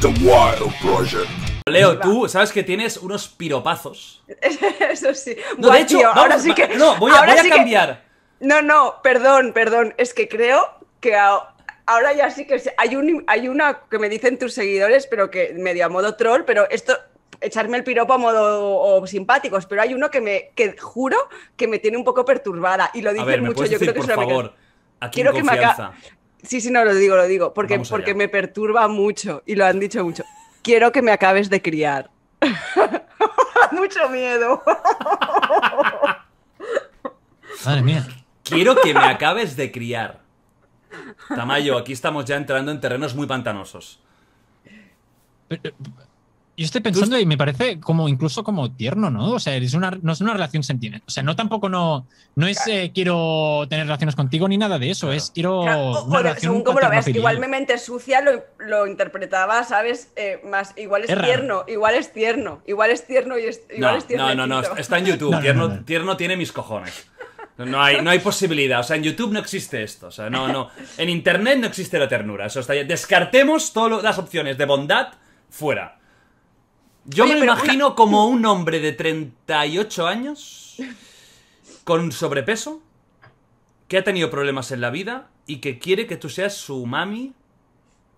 The Wild Project. Leo, tú sabes que tienes unos piropazos. Eso sí. No, de hecho, ahora sí que. No, voy a, cambiar. No, no, perdón, perdón. Es que creo que ahora ya sí que hay, un, hay una que me dicen tus seguidores, pero que medio a modo troll, pero esto echarme el piropo a modo simpático simpáticos, pero hay uno que me que juro que me tiene un poco perturbada y lo dicen mucho, yo creo que por favor, Aquí quiero que me, Sí, sí, no, lo digo, lo digo, porque, porque me perturba mucho y lo han dicho mucho. Quiero que me acabes de criar. mucho miedo. Madre mía. Quiero que me acabes de criar. Tamayo, aquí estamos ya entrando en terrenos muy pantanosos. Yo estoy pensando y me parece como incluso como tierno, ¿no? O sea, es una, no es una relación sentimental. O sea, no tampoco no, es eh, quiero tener relaciones contigo ni nada de eso, es quiero. según como lo veas igual mi mente sucia lo, interpretaba, ¿sabes? Eh, más, igual es, tierno, igual es tierno, igual es tierno y tierno. No, no, no, está en YouTube. tierno, tierno tiene mis cojones. No hay, no hay posibilidad. O sea, en YouTube no existe esto. O sea, no, no. En Internet no existe la ternura. Descartemos todas las opciones de bondad fuera. Yo me imagino como un hombre de 38 años con sobrepeso que ha tenido problemas en la vida y que quiere que tú seas su mami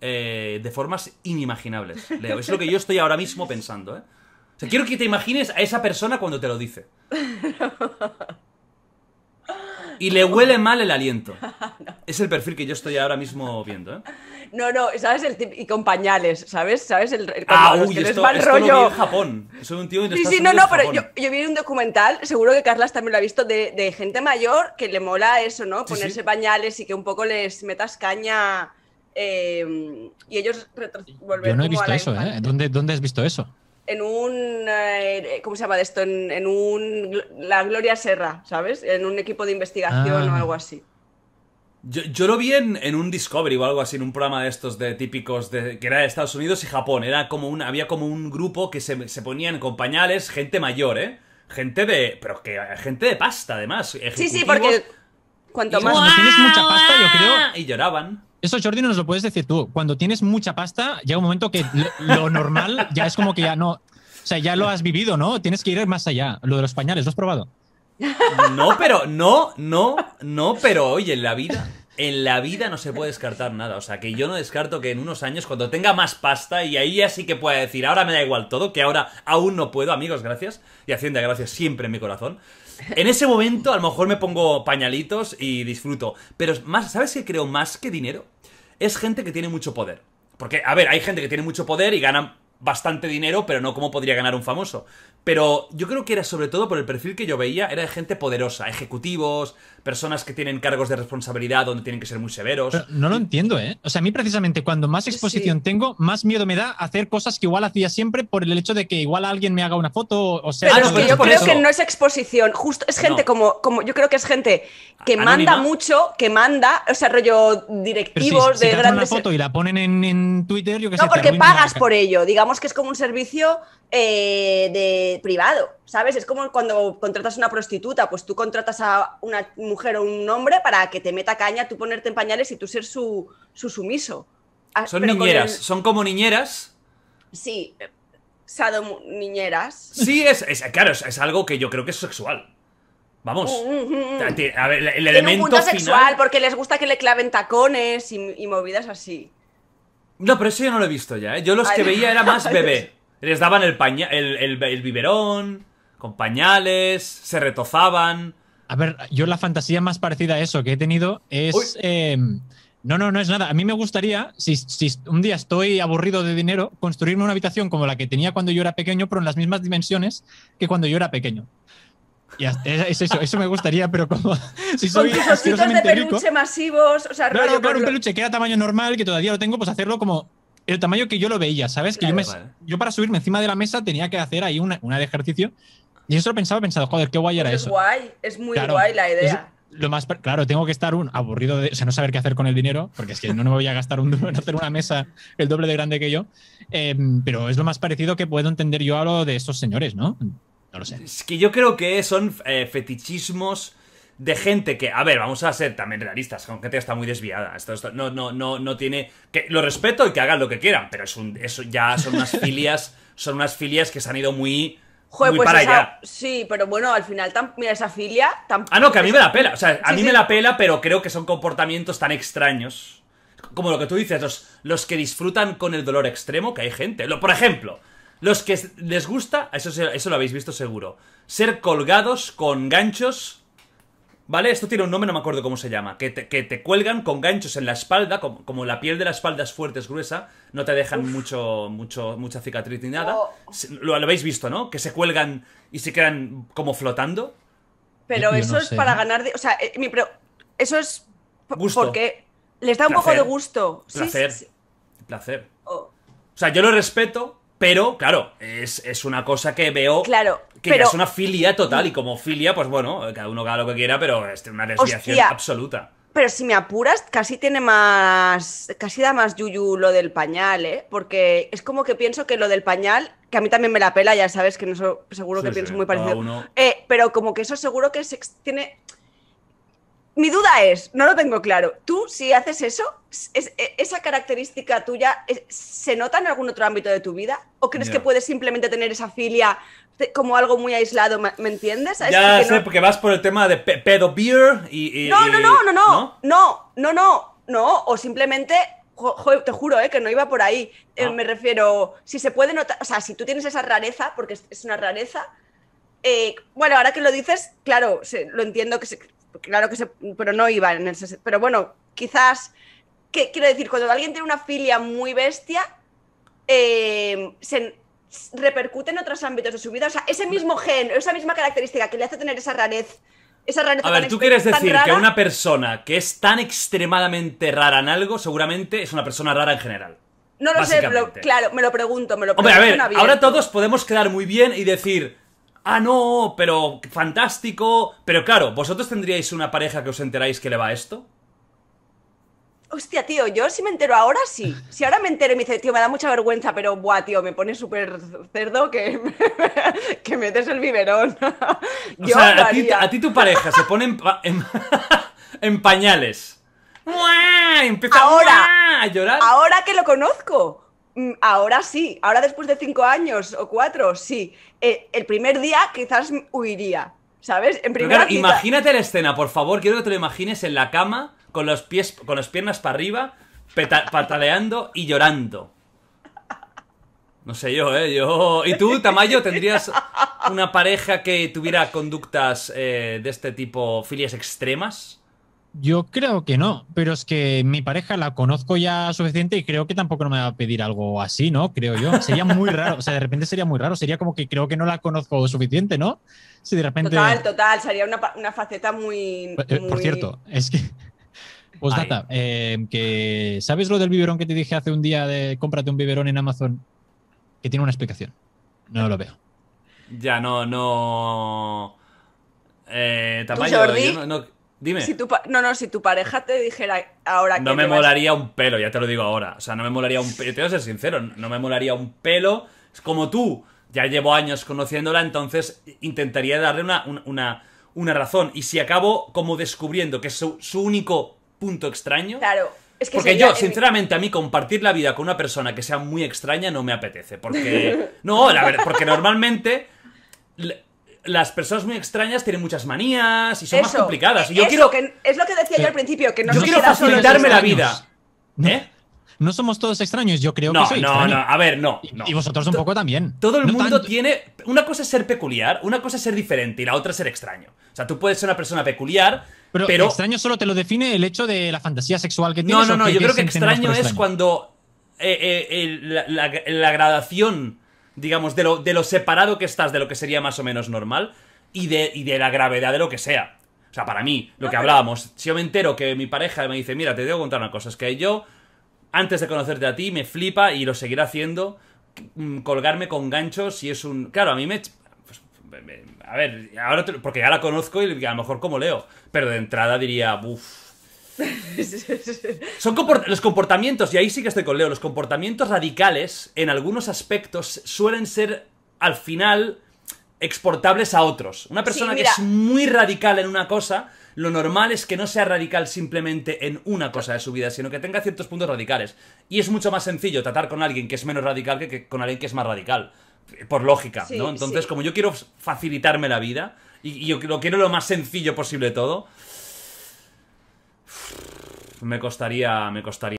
eh, de formas inimaginables. Leo, es lo que yo estoy ahora mismo pensando. ¿eh? O sea, quiero que te imagines a esa persona cuando te lo dice. Y le huele mal el aliento. Es el perfil que yo estoy ahora mismo viendo, ¿eh? No, no, ¿sabes? El y con pañales, ¿sabes? ¿Sabes? El, ah, uy, esto, rollo. en Japón. Sí, sí, no, no, pero yo, vi un documental, seguro que Carlas también lo ha visto, de, gente mayor que le mola eso, ¿no? Ponerse pañales y que un poco les metas caña em, y ellos volver Yo no he visto eso, ¿eh? ¿Dónde, has visto eso? en un eh, ¿cómo se llama esto? En, un la Gloria Serra, ¿sabes? En un equipo de investigación ah. o algo así. Yo, lo vi en, un Discovery o algo así, en un programa de estos de típicos de, que era de Estados Unidos y Japón. Era como un, había como un grupo que se, ponían con pañales, gente mayor, ¿eh? Gente de. Pero que. Gente de pasta, además. Sí, sí, porque. Cuanto más. Cuando tienes mucha pasta, yo creo. Y lloraban. Eso, Jordi, nos lo puedes decir tú. Cuando tienes mucha pasta, llega un momento que lo, lo normal ya es como que ya no. O sea, ya lo has vivido, ¿no? Tienes que ir más allá. Lo de los pañales, ¿lo has probado? No, pero, no, no, no, pero oye, en la vida, en la vida no se puede descartar nada. O sea, que yo no descarto que en unos años, cuando tenga más pasta, y ahí ya sí que pueda decir, ahora me da igual todo, que ahora aún no puedo, amigos, gracias. Y Hacienda, gracias siempre en mi corazón. En ese momento, a lo mejor me pongo pañalitos y disfruto. Pero más, ¿sabes qué creo más que dinero? Es gente que tiene mucho poder. Porque, a ver, hay gente que tiene mucho poder y ganan bastante dinero, pero no como podría ganar un famoso. Pero yo creo que era sobre todo por el perfil que yo veía, era de gente poderosa, ejecutivos, personas que tienen cargos de responsabilidad donde tienen que ser muy severos. no lo entiendo, ¿eh? O sea, a mí precisamente cuando más exposición tengo, más miedo me da hacer cosas que igual hacía siempre por el hecho de que igual alguien me haga una foto o sea... que yo creo que no es exposición, justo es gente como, como... Yo creo que es gente que manda mucho, que manda, o sea, rollo directivos si, de si grandes... Una foto y la ponen en, Twitter, yo No, porque pagas por ello, digamos que es como un servicio eh, de eh, privado, ¿sabes? Es como cuando contratas una prostituta, pues tú contratas a una mujer o un hombre para que te meta caña, tú ponerte en pañales y tú ser su, sumiso. Ah, son niñeras, son como niñeras. Sí, sado niñeras. Sí, es, claro, es, algo que yo creo que es sexual. Vamos. Mm, mm, mm, el, elemento sexual porque les gusta que le claven tacones y, movidas así. No, pero eso yo no lo he visto ya, ¿eh? Yo los que veía era más bebé. Les daban el, paña el, biberón, con pañales, se retozaban. A ver, yo la fantasía más parecida a eso que he tenido es... Em, no, no, no es nada. A mí me gustaría, si, un día estoy aburrido de dinero, construirme una habitación como la que tenía cuando yo era pequeño, pero en las mismas dimensiones que cuando yo era pequeño. eso, me gustaría, pero como con tus de peluche masivos, o claro, un peluche que era tamaño normal, que todavía lo tengo, pues hacerlo como el tamaño que yo lo veía, ¿sabes? Que yo, para subirme encima de la mesa tenía que hacer ahí un de ejercicio. Y eso lo pensaba, pensado, joder, qué guay era eso. Es guay, es muy guay la idea. lo más, claro, tengo que estar un aburrido de, o sea, no saber qué hacer con el dinero, porque es que no me voy a gastar un en hacer una mesa el doble de grande que yo. Em, pero es lo más parecido que puedo entender yo a lo de estos señores, ¿no? No lo sé. Es que yo creo que son eh, fetichismos de gente que, a ver, vamos a ser también realistas, Aunque te está muy desviada. Esto, no, no, no, no tiene. Que, lo respeto y que hagan lo que quieran, pero es un, eso ya son unas filias. Son unas filias que se han ido muy. Pues para allá. Sí, pero bueno, al final, mira, esa filia. ah, no, que a mí me la pela. O sea, a mí me la pela, pero creo que son comportamientos tan extraños. Como lo que tú dices, los, los que disfrutan con el dolor extremo, que hay gente. por ejemplo, los que les gusta, eso, eso lo habéis visto seguro, ser colgados con ganchos ¿Vale? Esto tiene un nombre, no me acuerdo cómo se llama. Que te, que te cuelgan con ganchos en la espalda, como, como, la piel de la espalda es fuerte, es gruesa, no te dejan mucho, mucho, mucha cicatriz ni nada. Oh. Lo, habéis visto, ¿no? Que se cuelgan y se quedan como flotando. Pero eso es para ganar. De, o sea, eh, pero eso es. Porque les da un poco de gusto. Placer. Placer. Oh. O sea, yo lo respeto, pero, claro, es, una cosa que veo que es una filia total. Y como filia, pues bueno, cada uno haga lo que quiera, pero es una desviación absoluta. Pero si me apuras, casi tiene más. Casi da más yuyu lo del pañal, ¿eh? Porque es como que pienso que lo del pañal, que a mí también me la pela, ya sabes que no seguro que pienso muy parecido. Eh, pero como que eso seguro que se tiene mi duda es, no lo tengo claro, tú si haces eso, e, ¿esa característica tuya se nota en algún otro ámbito de tu vida? ¿O crees que puedes simplemente tener esa filia como algo muy aislado, ¿me, entiendes? ya sé, porque vas por el tema de pedo beer y, no, no, no, no, no, no, no, no, no, o simplemente te juro, eh, que no iba por ahí. Eh, ah. me refiero, si se puede notar, o sea, si tú tienes esa rareza, porque es, una rareza, eh, bueno, ahora que lo dices, claro, lo entiendo que se, claro que se, pero no iba en el pero bueno, quizás, qué quiero decir, cuando alguien tiene una filia muy bestia, eh, se repercute en otros ámbitos de su vida, o sea, ese mismo gen, esa misma característica que le hace tener esa rarez, esa rareza A ver, tú quieres decir que una persona que es tan extremadamente rara en algo, seguramente es una persona rara en general. No lo sé, claro, me lo pregunto, me lo a ver, ahora todos podemos quedar muy bien y decir, ah, no, pero fantástico. Pero claro, ¿vosotros tendríais una pareja que os enteráis que le va esto? Hostia, tío, yo si me entero ahora, sí. Si ahora me entero y me dice, tío, me da mucha vergüenza, pero buah, tío, me pone súper cerdo que, que metes el biberón. o sea, a ti, tu pareja se pone en, pañales. Empieza ahora, a llorar. Ahora que lo conozco. Mm, ahora sí, ahora después de cinco años o cuatro, sí. Eh, el primer día quizás huiría, ¿sabes? En imagínate la escena, por favor, quiero que te lo imagines en la cama, con los pies, con las piernas para arriba, pataleando y llorando. No sé yo, ¿eh? Yo... ¿Y tú, Tamayo, tendrías una pareja que tuviera conductas eh, de este tipo, filias extremas? Yo creo que no, pero es que mi pareja la conozco ya suficiente y creo que tampoco me va a pedir algo así, ¿no? Creo yo. Sería muy raro, o sea, de repente sería muy raro, sería como que creo que no la conozco suficiente, ¿no? Si de repente... Total, total, sería una, faceta muy, eh, eh, Por cierto, es que... Pues data, em, que ¿sabes lo del biberón que te dije hace un día de cómprate un biberón en Amazon? Que tiene una explicación. No lo veo. Ya, no, no... Eh, no... Dime. Si tu no, no, si tu pareja te dijera ahora que. No me molaría un pelo, ya te lo digo ahora. O sea, no me molaría un pelo. Te voy a ser sincero, no me molaría un pelo. Es como tú. Ya llevo años conociéndola, entonces intentaría darle una, una, razón. Y si acabo como descubriendo que es su, único punto extraño. Claro. Es que porque yo, sinceramente, a mí compartir la vida con una persona que sea muy extraña no me apetece. Porque. No, la verdad, porque normalmente las personas muy extrañas tienen muchas manías y son más complicadas. yo quiero... es lo que decía yo al eh, principio, que no Yo quiero facilitarme la vida. ¿Eh? no somos todos extraños, yo creo que soy No, no, no, a ver, no, Y vosotros un poco también. Todo el mundo tiene... Una cosa es ser peculiar, una cosa es ser diferente y la otra es ser extraño. O sea, tú puedes ser una persona peculiar, pero... pero... extraño solo te lo define el hecho de la fantasía sexual que tienes. No, no, no, yo creo que extraño es cuando eh, eh, la gradación digamos, de lo, de lo separado que estás de lo que sería más o menos normal y de, y de la gravedad de lo que sea. O sea, para mí, lo que hablábamos, si yo me entero que mi pareja me dice, mira, te debo contar una cosa, es que yo, antes de conocerte a ti, me flipa y lo seguirá haciendo, mm, colgarme con ganchos si es un... Claro, a mí me... Pues, a ver, ahora porque ya la conozco y a lo mejor como leo, pero de entrada diría, uff, Son los comportamientos, y ahí sí que estoy con Leo, los comportamientos radicales en algunos aspectos suelen ser al final exportables a otros. Una persona que es muy radical en una cosa, lo normal es que no sea radical simplemente en una cosa de su vida, sino que tenga ciertos puntos radicales. Y es mucho más sencillo tratar con alguien que es menos radical que, con alguien que es más radical, por lógica, ¿no? Entonces, como yo quiero facilitarme la vida, y, yo lo quiero lo más sencillo posible todo, me costaría, me costaría